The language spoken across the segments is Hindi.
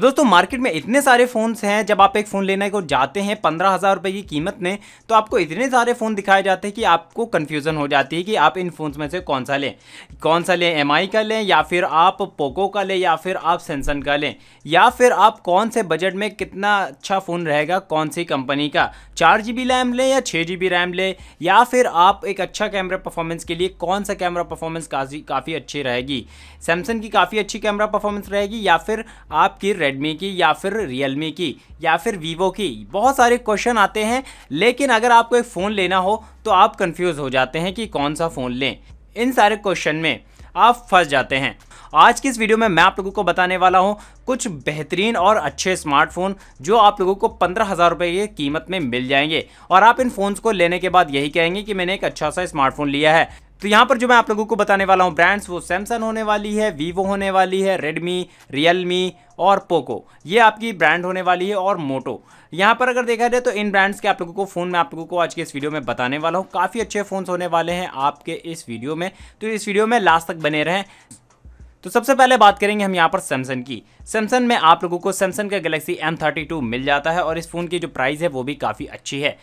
तो दोस्तों मार्केट में इतने सारे फ़ोन्स हैं जब आप एक फ़ोन लेने को जाते हैं पंद्रह हज़ार रुपये की कीमत में तो आपको इतने सारे फ़ोन दिखाए जाते हैं कि आपको कन्फ्यूज़न हो जाती है कि आप इन फ़ोन्स में से कौन सा लें कौन सा लें एम का लें या फिर आप पोको का लें या फिर आप सैमसंग का लें या फिर आप कौन से बजट में कितना अच्छा फ़ोन रहेगा कौन सी कंपनी का चार जी बी रैम लें या छः जी बी रैम लें या फिर आप एक अच्छा कैमरा परफॉर्मेंस के लिए कौन सा कैमरा परफॉर्मेंस काफ़ी काफ़ी अच्छी रहेगी सैमसंग की काफ़ी अच्छी कैमरा परफॉर्मेंस रहेगी या फिर आपकी रेडमी की या फिर रियलमी की या फिर वीवो की बहुत सारे क्वेश्चन आते हैं लेकिन अगर आपको एक फ़ोन लेना हो तो आप कन्फ्यूज़ हो जाते हैं कि कौन सा फ़ोन लें इन सारे क्वेश्चन में आप फंस जाते हैं आज की इस वीडियो में मैं आप लोगों को बताने वाला हूँ कुछ बेहतरीन और अच्छे स्मार्टफोन जो आप लोगों को पंद्रह हज़ार रुपये की कीमत में मिल जाएंगे और आप इन फ़ोन्स को लेने के बाद यही कहेंगे कि मैंने एक अच्छा सा स्मार्टफोन लिया है तो यहाँ पर जो मैं आप लोगों को बताने वाला हूँ ब्रांड्स वो सैमसंग होने वाली है वीवो होने वाली है रेडमी रियलमी और पोको ये आपकी ब्रांड होने वाली है और मोटो यहाँ पर अगर देखा जाए तो इन ब्रांड्स के आप लोगों को फ़ोन मैं आप लोगों को आज के इस वीडियो में बताने वाला हूँ काफ़ी अच्छे फ़ोन्स होने वाले हैं आपके इस वीडियो में तो इस वीडियो में लास्ट तक बने रहें तो सबसे पहले बात करेंगे हम यहाँ पर सैमसंग की सैमसंग में आप लोगों को सैमसंग का गलेक्सी एम थर्टी टू मिल जाता है और इस फ़ोन की जो प्राइस है वो भी काफ़ी अच्छी है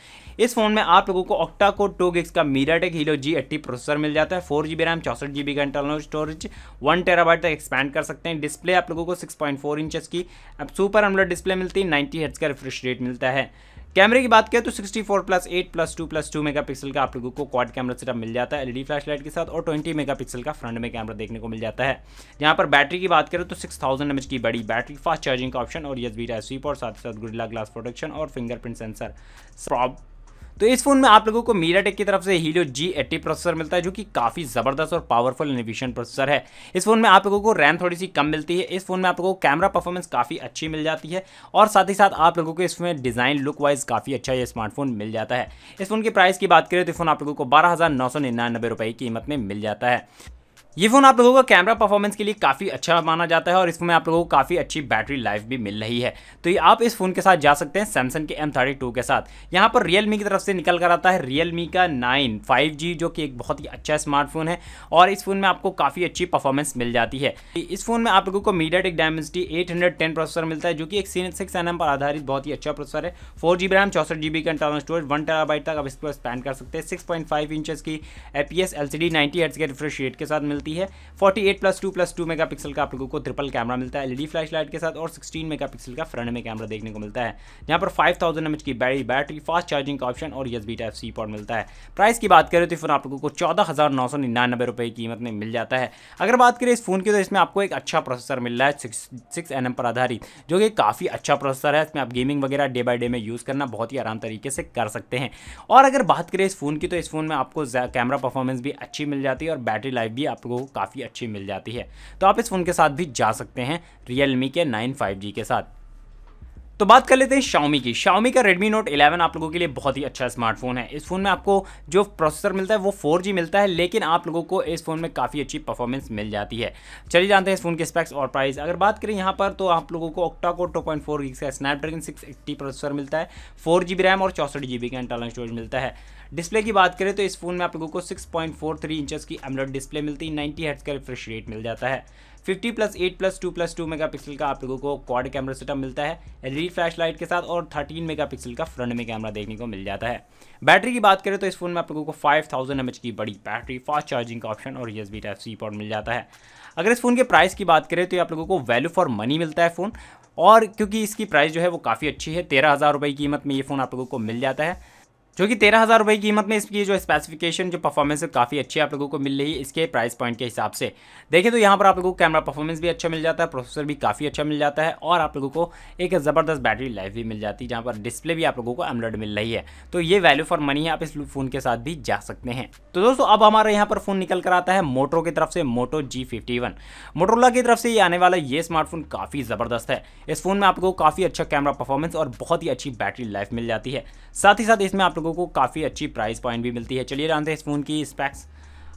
इस फोन में आप लोगों को ऑक्टा को टू गिक्स का मीरा टेक हीरो जी एट्टी प्रोसेसर मिल जाता है फोर जी बी रैम चौसठ जी बी का इंटरनल स्टोरेज वन टेरा तक एक्सपैंड कर सकते हैं डिस्प्ले आप लोगों को सिक्स पॉइंट फोर इंचज़ की अब सुपर अमलर डिस्प्ले मिलती है नाइन्टी हेड्स का रिफ्रेश रेट मिलता है कैमरे की बात करें तो 64 प्लस 8 प्लस 2 प्लस 2 मेगापिक्सल का आप लोगों को क्वाड कैमरा सेटअप मिल जाता है एलईडी फ्लैश लाइट के साथ और 20 मेगापिक्सल का फ्रंट में कैमरा देखने को मिल जाता है यहाँ पर बैटरी की बात करें तो 6000 थाउजेंड की बड़ी बैटरी फास्ट चार्जिंग का ऑप्शन और यस बी स्वीप और साथ ही साथ गुडला ग्लास प्रोटेक्शन और फिंगरप्रिंट सेंसर तो इस फोन में आप लोगों को मीरा टेक की तरफ से हीलो जी एट्टी प्रोसेसर मिलता है जो कि काफ़ी ज़बरदस्त और पावरफुल इनोवेशन प्रोसेसर है इस फोन में आप लोगों को रैम थोड़ी सी कम मिलती है इस फोन में आप लोगों को कैमरा परफॉर्मेंस काफ़ी अच्छी मिल जाती है और साथ ही साथ आप लोगों को इसमें डिज़ाइन लुक वाइज काफ़ी अच्छा ये स्मार्टफोन मिल जाता है इस फोन की प्राइस की बात करें तो फोन आप लोगों को बारह की कीमत में मिल जाता है ये फ़ोन आप लोगों का कैमरा परफॉर्मेंस के लिए काफ़ी अच्छा माना जाता है और इसमें आप लोगों को काफ़ी अच्छी बैटरी लाइफ भी मिल रही है तो ये आप इस फ़ोन के साथ जा सकते हैं सैमसंग के एम थर्टी टू के साथ यहाँ पर रियल मी की तरफ से निकल कर आता है रियल मी का नाइन फाइव जी जो कि एक बहुत ही अच्छा स्मार्टफोन है और इस फ़ोन में आपको काफ़ी अच्छी परफॉर्मेंस मिल जाती है इस फ़ोन में आप लोगों को MediaTek Dimensity eight ten processor मिलता है जो कि एक सीन सिक्स एन पर आधारित बहुत ही अच्छा प्रोसेसर है फोर जी बी रैम चौसठ जी बी का इंटरनल स्टोरेज वन टेरा तक आप इसको स्पैन कर सकते हैं सिक्स पॉइंट फाइव इंचज़ की A P S L C D hertz के रिफ्रेश रेट के साथ मिलता है मिलती है 48 eight plus two plus two mega का आप लोगों को ट्रिपल कैमरा मिलता है एलईडी लाइट e के साथ और 16 मेगापिक्सल का फ्रंट में कैमरा देखने को मिलता है यहाँ पर 5000 थाउजेंड की बैटरी बैटरी फास्ट चार्जिंग का ऑप्शन और USB type C port मिलता है प्राइस की बात करें तो फोन आप लोगों को चौदह हज़ार नौ सौ निन्यानबे की कीमत में मिल जाता है अगर बात करें इस फोन की तो इसमें आपको एक अच्छा प्रोसेसर मिल रहा है सिक्स सिक्स एन पर आधारित जो कि काफ़ी अच्छा प्रोसेसर है इसमें आप गेमिंग वगैरह डे बाई डे में यूज़ करना बहुत ही आराम तरीके से कर सकते हैं और अगर बात करें इस फोन की तो इस फोन में आपको कैमरा परफॉर्मेंस भी अच्छी मिल जाती है और बैटरी लाइफ भी आप आपको काफ़ी अच्छी मिल जाती है तो आप इस फ़ोन के साथ भी जा सकते हैं रियल के नाइन फाइव के साथ तो बात कर लेते हैं शाओमी की शाओमी का Redmi Note 11 आप लोगों के लिए बहुत ही अच्छा स्मार्टफोन है इस फ़ोन में आपको जो प्रोसेसर मिलता है वो 4G मिलता है लेकिन आप लोगों को इस फ़ोन में काफ़ी अच्छी परफॉर्मेंस मिल जाती है चलिए जानते हैं इस फ़ोन के स्पेक्स और प्राइस अगर बात करें यहाँ पर तो आप लोगों को octa core two point four का स्नैपड्रैगन सिक्स प्रोसेसर मिलता है फोर रैम और चौंसठ का इंटरनल स्टोरेज मिलता है डिस्प्ले की बात करें तो इस फोन में आप लोगों को सिक्स पॉइंट की एमलेट डिस्प्ले मिलती है नाइन्टी हर्ट्स का रिफ्रेश रेट मिल जाता है 50 plus eight plus two plus two megapixel का आप लोगों को क्वाड कैमरा सेटअप मिलता है एलईडी फ्लैश लाइट के साथ और 13 पिक्सल का फ्रंट में कैमरा देखने को मिल जाता है बैटरी की बात करें तो इस फोन में आप लोगों को 5000 थाउजेंड की बड़ी बैटरी फास्ट चार्जिंग का ऑप्शन और बी टाइप सी पॉड मिल जाता है अगर इस फोन के प्राइस की बात करें तो आप लोगों को वैल्यू फॉर मनी मिलता है फ़ोन और क्योंकि इसकी प्राइस जो है वो काफ़ी अच्छी है तेरह हज़ार रुपये की कीमत में ये फ़ोन आप लोगों को मिल जाता है जो कि तेरह हज़ार रुपये की कीमत में इसकी जो स्पेसिफिकेशन जो परफॉर्मेंस है काफ़ी अच्छी आप लोगों को मिल रही है इसके प्राइस पॉइंट के हिसाब से देखिए तो यहाँ पर आप लोगों को कैमरा परफॉर्मेंस भी अच्छा मिल जाता है प्रोसेसर भी काफ़ी अच्छा मिल जाता है और आप लोगों को एक ज़बरदस्त बैटरी लाइफ भी मिल जाती है जहाँ पर डिस्प्ले भी आप लोगों को एमलेट मिल रही है तो ये वैल्यू फॉर मनी है आप इस फ़ोन के साथ भी जा सकते हैं तो दोस्तों अब हमारे यहाँ पर फ़ोन निकल कर आता है मोटो की तरफ से मोटो जी फिफ्टी वन की तरफ से ये आने वाला ये स्मार्टफोन काफ़ी ज़बरदस्त है इस फोन में आपको काफ़ी अच्छा कैमरा परफॉर्मेंस और बहुत ही अच्छी बैटरी लाइफ मिल जाती है साथ ही साथ इसमें आप लोगों लोगों को काफ़ी अच्छी प्राइस पॉइंट भी मिलती है चलिए जानते हैं इस फ़ोन की स्पैक्स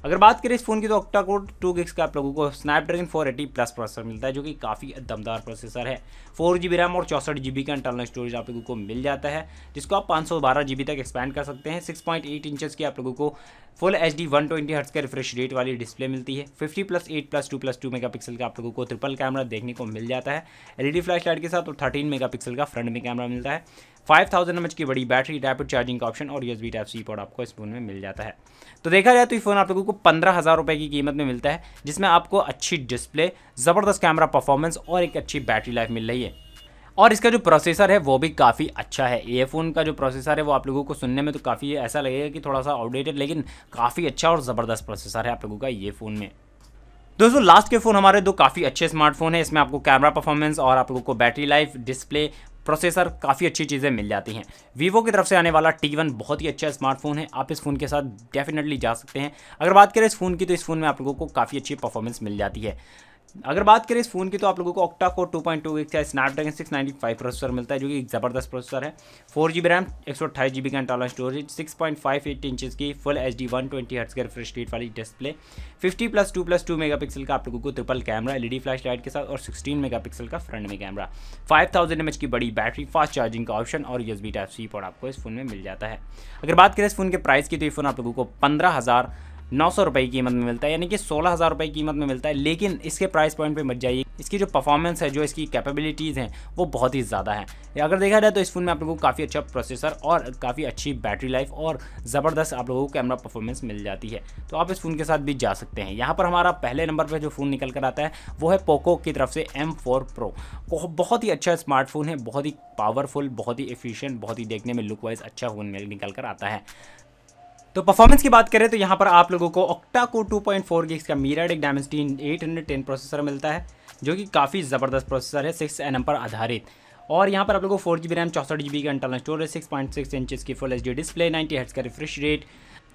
अगर बात करें इस फ़ोन की तो ऑक्टा कोड टू गिक्स का आप लोगों को स्नैपड्रैगन 480 प्लस प्रोसेसर मिलता है जो कि काफ़ी दमदार प्रोसेसर है फोर जी रैम और चौसठ जी का इंटरनल स्टोरेज आप लोगों को मिल जाता है जिसको आप पाँच सौ तक एक्सपैंड कर सकते हैं 6.8 पॉइंट इंचज़ की आप लोगों को full H D one twenty hertz का रिफ्रेश रेट वाली डिस्प्ले मिलती है 50 plus eight plus two plus two megapixel का आप लोगों को ट्रिपल कैमरा देखने को मिल जाता है एलईडी फ्लैश लाइट के साथ और थर्टीन मेगा पिक्सल का फ्रंट में कैमरा मिलता है फाइव थाउजेंड एम की बड़ी बैटरी रैपिड चार्जिंग का ऑप्शन और यूएसबी टाइप सी पॉड आपको इस फ़ोन में मिल जाता है तो देखा जाए तो ये फ़ोन आप लोगों को पंद्रह हज़ार रुपये की कीमत में मिलता है जिसमें आपको अच्छी डिस्प्ले ज़बरदस्त कैमरा परफॉर्मेंस और एक अच्छी बैटरी लाइफ मिल रही है और इसका जो प्रोसेसर है वो भी काफ़ी अच्छा है ये फोन का जो प्रोसेसर है वो आप लोगों को सुनने में तो काफ़ी ऐसा लगेगा कि थोड़ा सा आउटडेटेड लेकिन काफ़ी अच्छा और ज़बरदस्त प्रोसेसर है आप लोगों का ये फ़ोन में दोस्तों लास्ट के फ़ोन हमारे दो काफ़ी अच्छे स्मार्टफोन है इसमें आपको कैमरा परफॉर्मेंस और आप लोगों को बैटरी लाइफ डिस्प्ले प्रोसेसर काफ़ी अच्छी चीज़ें मिल जाती हैं वीवो की तरफ से आने वाला टी बहुत ही अच्छा स्मार्टफोन है आप इस फ़ोन के साथ डेफिनेटली जा सकते हैं अगर बात करें इस फ़ोन की तो इस फ़ोन में आप लोगों को काफ़ी अच्छी परफॉर्मेंस मिल जाती है अगर बात करें इस फ़ोन की तो आप लोगों को octa core two point two का स्नैपड्रैगन सिक्स फाइव प्रोसेसर मिलता है जो कि ज़बरदस्त प्रोसेसर है फोर जी बी रैम एक सौ अट्ठाईस जी बी का internal storage six point five eight inches की full H D one twenty hertz के रिफ्रेश रेट वाली display fifty plus two plus two megapixel का आप लोगों को triple camera L E D flash light के साथ और सिक्सटीन मेगा पिक्सल का फ्रंट में camera five thousand M H की बड़ी बैटरी फास्ट चार्जिंग का ऑप्शन और यस बी टाइप सी पोर्ट आपको इस फोन में मिल जाता है अगर बात करें इस फोन के प्राइस की तो ये फोन आप लोगों को पंद्रह हज़ार नौ सौ रुपये की कीमत में मिलता है यानी कि सोलह हज़ार रुपये की कीमत में मिलता है लेकिन इसके प्राइस पॉइंट पे मत जाइए इसकी जो परफॉर्मेंस है जो इसकी कैपेबिलिटीज़ हैं वो बहुत ही ज़्यादा है अगर देखा जाए तो इस फ़ोन में आप लोगों को काफ़ी अच्छा प्रोसेसर और काफ़ी अच्छी बैटरी लाइफ और ज़बरदस्त आप लोगों को कैमरा परफॉर्मेंस मिल जाती है तो आप इस फ़ोन के साथ भी जा सकते हैं यहाँ पर हमारा पहले नंबर पर जो फ़ोन निकल कर आता है वो है पोको की तरफ से एम फोर प्रो बहुत ही अच्छा स्मार्टफोन है बहुत ही पावरफुल बहुत ही एफिशियंट बहुत ही देखने में लुक वाइज अच्छा फ़ोन निकल कर आता है तो परफॉर्मेंस की बात करें तो यहाँ पर आप लोगों को ऑक्टा को 2.4 पॉइंट का एट हंड्रेड टेन प्रोसेसर मिलता है जो कि काफ़ी ज़बरदस्त प्रोसेसर है सिक्स एन पर आधारित और यहाँ पर आप लोगों को फोर जी बी रैम चौसठ जी बी का internal storage six point six inch की full H D display ninety hertz का रिफ्रेश रेट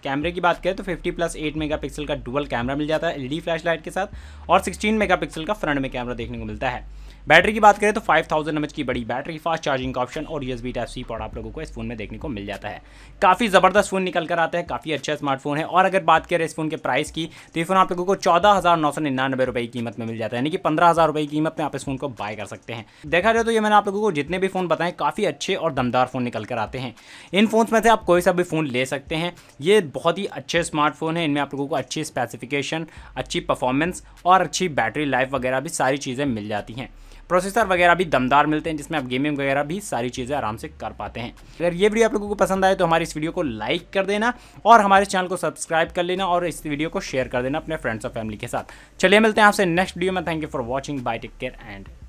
कैमरे की बात करें तो 50 प्लस 8 मेगापिक्सल का डुअल कैमरा मिल जाता है एलईडी फ्लैशलाइट e के साथ और 16 मेगापिक्सल का फ्रंट में कैमरा देखने को मिलता है बैटरी की बात करें तो 5000 थाउजेंड की बड़ी बैटरी फास्ट चार्जिंग का ऑप्शन और यूएसबी टाइप सी पॉड आप लोगों को इस फोन में देखने को मिल जाता है काफ़ी ज़बरदस्त फोन निकल कर आता है काफ़ी अच्छा स्मार्टफोन है और अगर बात करें इस फोन के प्राइस की तो ये फोन आप लोगों को चौदह हज़ार नौ सौ निन्यानवे रुपये की कीमत में मिल जाता है यानी कि पंद्रह हज़ार रुपये की कीमत में आप इस फोन को बाय कर सकते हैं देखा जाए तो ये मैंने आप लोगों को जितने भी फ़ोन बताएं काफ़ी अच्छे और दमदार फ़ोन निकल कर आते हैं इन फोन में से आप कोई सा भी फ़ोन ले सकते हैं ये बहुत ही अच्छे स्मार्टफोन है इनमें आप लोगों को अच्छी स्पेसिफिकेशन अच्छी परफॉर्मेंस और अच्छी बैटरी लाइफ वगैरह भी सारी चीज़ें मिल जाती हैं प्रोसेसर वगैरह भी दमदार मिलते हैं जिसमें आप गेमिंग वगैरह भी सारी चीज़ें आराम से कर पाते हैं अगर ये वीडियो आप लोगों को पसंद आए तो हमारी इस वीडियो को लाइक कर देना और हमारे चैनल को सब्सक्राइब कर लेना और इस वीडियो को शेयर कर देना अपने फ्रेंड्स और फैमिली के साथ चलिए मिलते हैं आपसे नेक्स्ट वीडियो में thank you for watching bye take care and